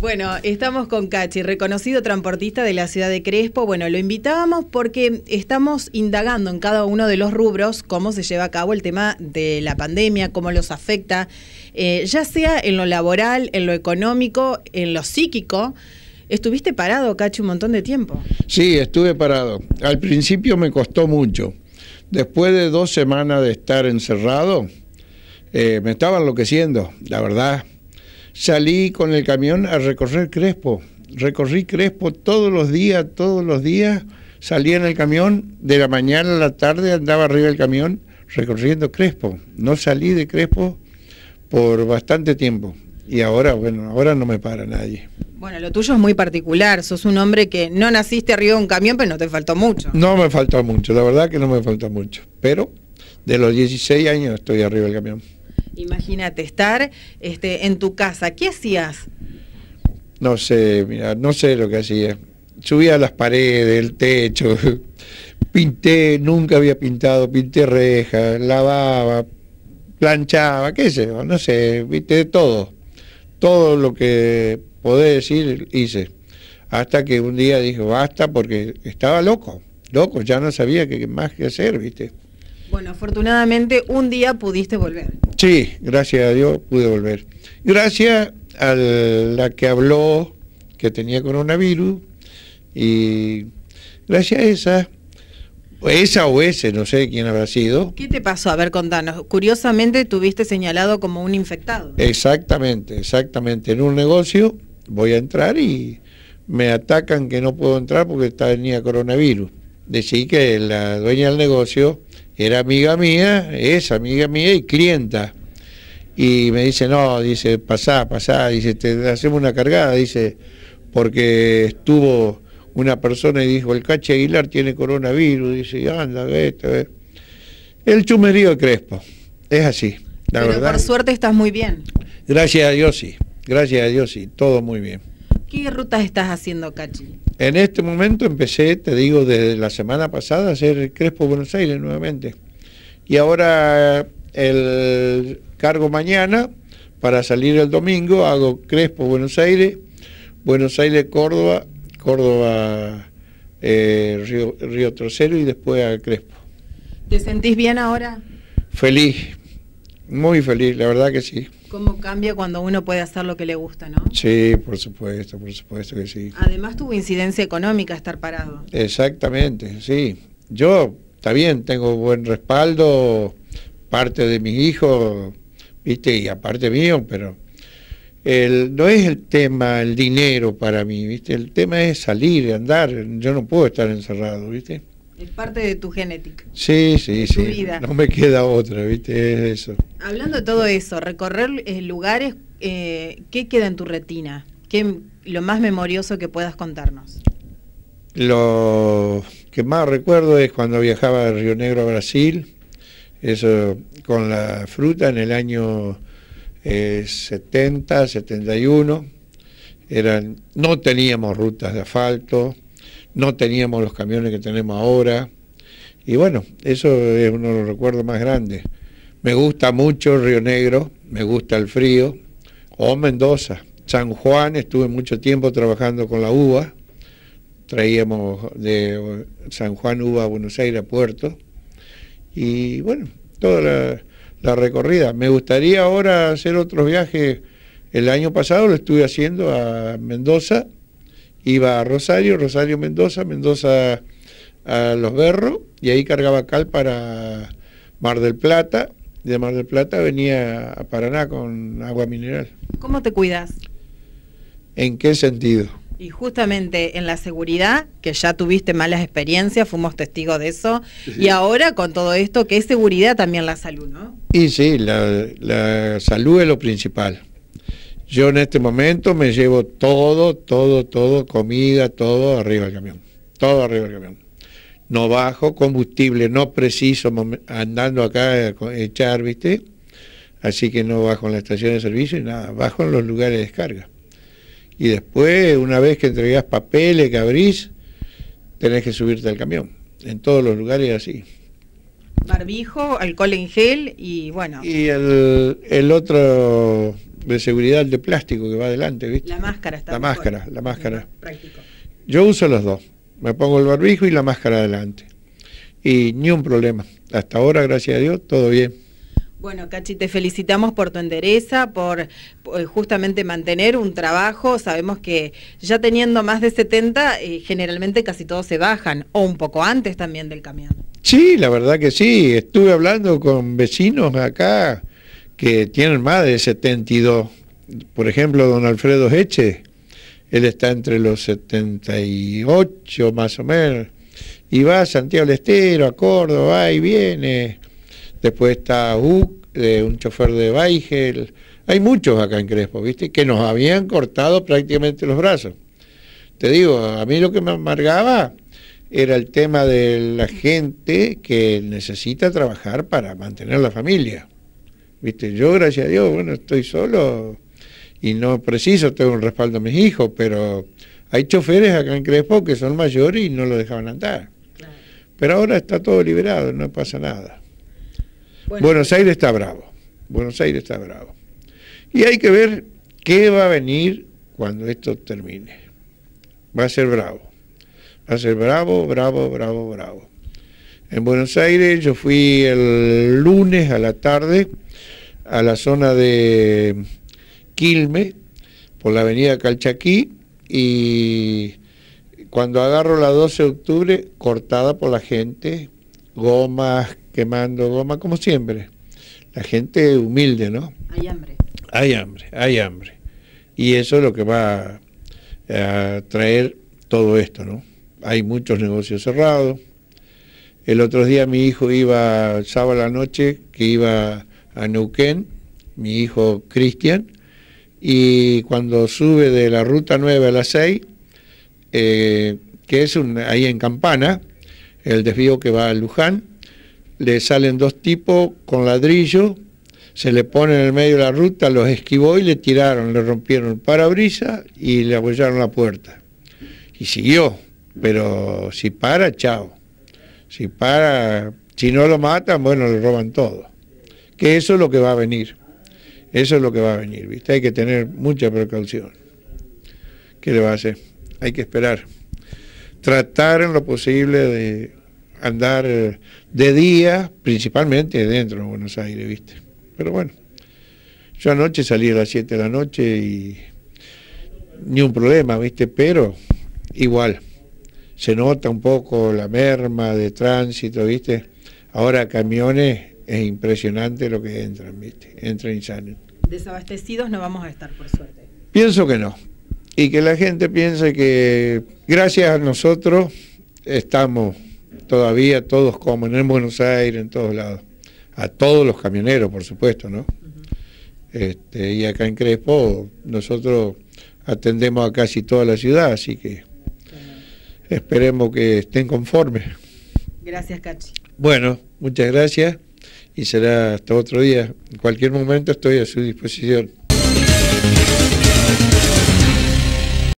Bueno, estamos con Cachi, reconocido transportista de la ciudad de Crespo. Bueno, lo invitábamos porque estamos indagando en cada uno de los rubros cómo se lleva a cabo el tema de la pandemia, cómo los afecta, eh, ya sea en lo laboral, en lo económico, en lo psíquico. Estuviste parado, Cachi, un montón de tiempo. Sí, estuve parado. Al principio me costó mucho. Después de dos semanas de estar encerrado, eh, me estaba enloqueciendo, la verdad salí con el camión a recorrer Crespo. Recorrí Crespo todos los días, todos los días. Salía en el camión, de la mañana a la tarde andaba arriba del camión recorriendo Crespo. No salí de Crespo por bastante tiempo. Y ahora, bueno, ahora no me para nadie. Bueno, lo tuyo es muy particular. Sos un hombre que no naciste arriba de un camión, pero no te faltó mucho. No me faltó mucho, la verdad que no me faltó mucho. Pero de los 16 años estoy arriba del camión. Imagínate, estar este, en tu casa, ¿qué hacías? No sé, mira, no sé lo que hacía. Subía las paredes, el techo, pinté, nunca había pintado, pinté rejas, lavaba, planchaba, qué sé yo, no sé, viste, todo. Todo lo que podés decir, hice. Hasta que un día dije, basta, porque estaba loco, loco, ya no sabía qué más que hacer, viste. Bueno, afortunadamente un día pudiste volver. Sí, gracias a Dios pude volver. Gracias a la que habló que tenía coronavirus y gracias a esa, esa o ese, no sé quién habrá sido. ¿Qué te pasó? A ver, contanos. Curiosamente tuviste señalado como un infectado. Exactamente, exactamente. En un negocio voy a entrar y me atacan que no puedo entrar porque tenía coronavirus. Decí que la dueña del negocio era amiga mía, es amiga mía y clienta. Y me dice, no, dice, pasá, pasá, dice, te hacemos una cargada, dice, porque estuvo una persona y dijo, el Cachi Aguilar tiene coronavirus, dice, anda, vete, ve El chumerío de Crespo, es así, la Pero verdad. por suerte estás muy bien. Gracias a Dios sí, gracias a Dios sí, todo muy bien. ¿Qué rutas estás haciendo, Cachi? En este momento empecé, te digo, desde la semana pasada a hacer Crespo Buenos Aires nuevamente. Y ahora el cargo mañana, para salir el domingo, hago Crespo Buenos Aires, Buenos Aires Córdoba, Córdoba eh, Río, Río Trocero y después a Crespo. ¿Te sentís bien ahora? Feliz, muy feliz, la verdad que sí. ¿Cómo cambia cuando uno puede hacer lo que le gusta, no? Sí, por supuesto, por supuesto que sí. Además tuvo incidencia económica estar parado. Exactamente, sí. Yo también tengo buen respaldo, parte de mis hijos, viste, y aparte mío, pero el, no es el tema el dinero para mí, viste, el tema es salir, andar, yo no puedo estar encerrado, viste. Es parte de tu genética. Sí, sí, sí. No me queda otra, ¿viste? Es eso. Hablando de todo eso, recorrer eh, lugares, eh, ¿qué queda en tu retina? ¿Qué lo más memorioso que puedas contarnos? Lo que más recuerdo es cuando viajaba de Río Negro a Brasil, eso con la fruta en el año 70, eh, 71. Eran, no teníamos rutas de asfalto, no teníamos los camiones que tenemos ahora. Y bueno, eso es uno de los recuerdos más grandes. Me gusta mucho Río Negro, me gusta el frío, o Mendoza. San Juan, estuve mucho tiempo trabajando con la uva, traíamos de San Juan uva a Buenos Aires a Puerto. Y bueno, toda la, la recorrida. Me gustaría ahora hacer otros viajes. El año pasado lo estuve haciendo a Mendoza Iba a Rosario, Rosario Mendoza, Mendoza a Los Berros y ahí cargaba cal para Mar del Plata. De Mar del Plata venía a Paraná con agua mineral. ¿Cómo te cuidas? ¿En qué sentido? Y justamente en la seguridad, que ya tuviste malas experiencias, fuimos testigos de eso, y ahora con todo esto, que es seguridad también la salud, ¿no? Y sí, la salud es lo principal. Yo en este momento me llevo todo, todo, todo, comida, todo arriba del camión. Todo arriba del camión. No bajo, combustible no preciso andando acá a eh, echar, ¿viste? Así que no bajo en la estación de servicio y nada, bajo en los lugares de descarga. Y después, una vez que entregas papeles, que abrís, tenés que subirte al camión. En todos los lugares así. Barbijo, alcohol en gel y bueno. Y el, el otro de seguridad de plástico que va adelante, ¿viste? La máscara está. La máscara, la máscara. Yo uso los dos. Me pongo el barbijo y la máscara adelante. Y ni un problema. Hasta ahora, gracias a Dios, todo bien. Bueno, Cachi, te felicitamos por tu endereza, por, eh, justamente mantener un trabajo. Sabemos que ya teniendo más de 70, eh, generalmente casi todos se bajan, o un poco antes también del camión. Sí, la verdad que sí. Estuve hablando con vecinos acá que tienen más de 72. Por ejemplo, don Alfredo Heche, él está entre los 78 más o menos, y va a Santiago del Estero, a Córdoba, y viene. Después está Uc, un chofer de Weigel. Hay muchos acá en Crespo, ¿viste? Que nos habían cortado prácticamente los brazos. Te digo, a mí lo que me amargaba era el tema de la gente que necesita trabajar para mantener la familia. ¿viste? Yo, gracias a Dios, bueno, estoy solo y no preciso, tengo un respaldo a mis hijos, pero hay choferes acá en Crespo que son mayores y no lo dejaban andar. Pero ahora está todo liberado, no pasa nada. Buenos Aires está bravo, Buenos Aires está bravo. Y hay que ver qué va a venir cuando esto termine. Va a ser bravo, va a ser bravo, bravo, bravo, bravo. En Buenos Aires yo fui el lunes a la tarde a la zona de Quilme, por la avenida Calchaquí, y cuando agarro la 12 de octubre, cortada por la gente, gomas, quemando goma, como siempre. La gente humilde, ¿no? Hay hambre. Hay hambre, hay hambre. Y eso es lo que va a, traer todo esto, ¿no? Hay muchos negocios cerrados. El otro día mi hijo iba, sábado a la noche, que iba a Neuquén, mi hijo Cristian, y cuando sube de la ruta 9 a la 6, eh, que es un, ahí en Campana, el desvío que va a Luján, le salen dos tipos con ladrillo, se le pone en el medio de la ruta, los esquivó y le tiraron, le rompieron el parabrisas y le abollaron la puerta. Y siguió, pero si para, chao. Si para, si no lo matan, bueno, le roban todo que eso es lo que va a venir. Eso es lo que va a venir, ¿viste? Hay que tener mucha precaución. ¿Qué le va a hacer? Hay que esperar. Tratar en lo posible de andar eh, de día, principalmente dentro de Buenos Aires, ¿viste? Pero bueno, yo anoche salí a las 7 de la noche y ni un problema, ¿viste? Pero igual, se nota un poco la merma de tránsito, ¿viste? Ahora camiones es impresionante lo que entran, ¿viste? Entran y salen. Desabastecidos no vamos a estar, por suerte. Pienso que no. Y que la gente piense que gracias a nosotros estamos todavía todos como en Buenos Aires, en todos lados. A todos los camioneros, por supuesto, ¿no? Este, y acá en Crespo nosotros atendemos a casi toda la ciudad, así que esperemos que estén conformes. Gracias, Cachi. Bueno, muchas gracias y será hasta otro día. En cualquier momento estoy a su disposición.